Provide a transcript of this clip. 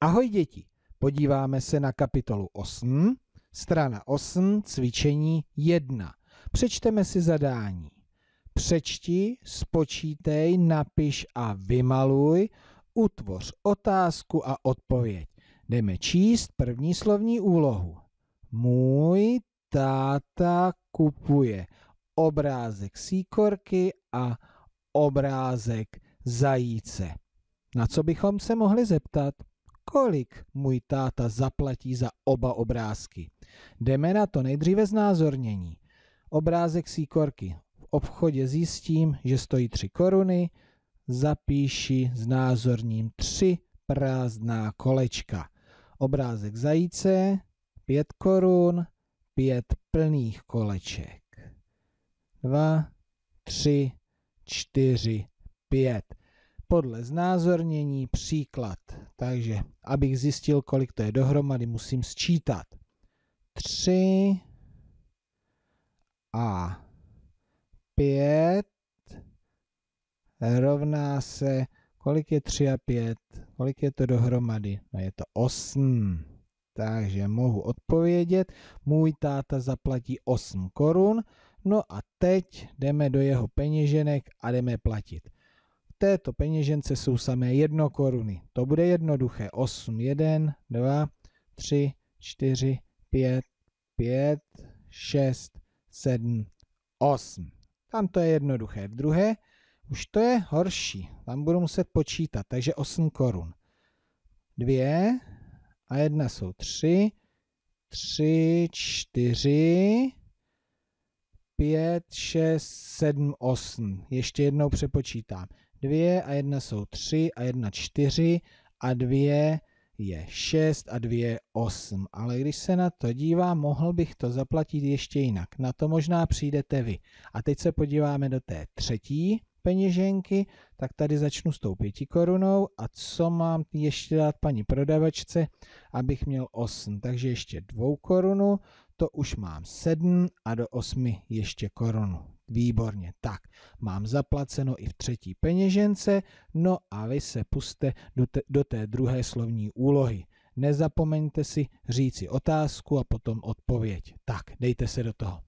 Ahoj děti, podíváme se na kapitolu 8, strana 8, cvičení 1. Přečteme si zadání. Přečti, spočítej, napiš a vymaluj, utvoř otázku a odpověď. Jdeme číst první slovní úlohu. Můj táta kupuje obrázek síkorky a obrázek zajíce. Na co bychom se mohli zeptat? kolik můj táta zaplatí za oba obrázky. Jdeme na to nejdříve znázornění. Obrázek síkorky. V obchodě zjistím, že stojí 3 koruny, zapíši znázorním 3 prázdná kolečka. Obrázek zajíce, 5 korun, 5 plných koleček. 2, 3, 4, 5. Podle znázornění příklad takže, abych zjistil, kolik to je dohromady, musím sčítat. 3 a 5 rovná se, kolik je 3 a 5, kolik je to dohromady? No je to 8. Takže mohu odpovědět, můj táta zaplatí 8 korun, no a teď jdeme do jeho peněženek a jdeme platit této peněžence jsou samé jedno koruny. To bude jednoduché. 8, 1, 2, 3, 4, 5, 5, 6, 7, 8. Tam to je jednoduché. V druhé už to je horší. Tam budu muset počítat, takže 8 korun. 2 a 1 jsou 3, 3, 4, 5, 6, 7, 8. Ještě jednou přepočítám dvě a jedna jsou tři a jedna čtyři a dvě je 6 a 2 je 8. Ale když se na to dívám, mohl bych to zaplatit ještě jinak. Na to možná přijdete vy. A teď se podíváme do té třetí peněženky, tak tady začnu s tou korunou a co mám ještě dát paní prodavačce, abych měl 8, takže ještě dvou korunu, to už mám 7 a do 8 ještě korunu. Výborně, tak, mám zaplaceno i v třetí peněžence, no a vy se puste do, te, do té druhé slovní úlohy. Nezapomeňte si říci otázku a potom odpověď. Tak, dejte se do toho.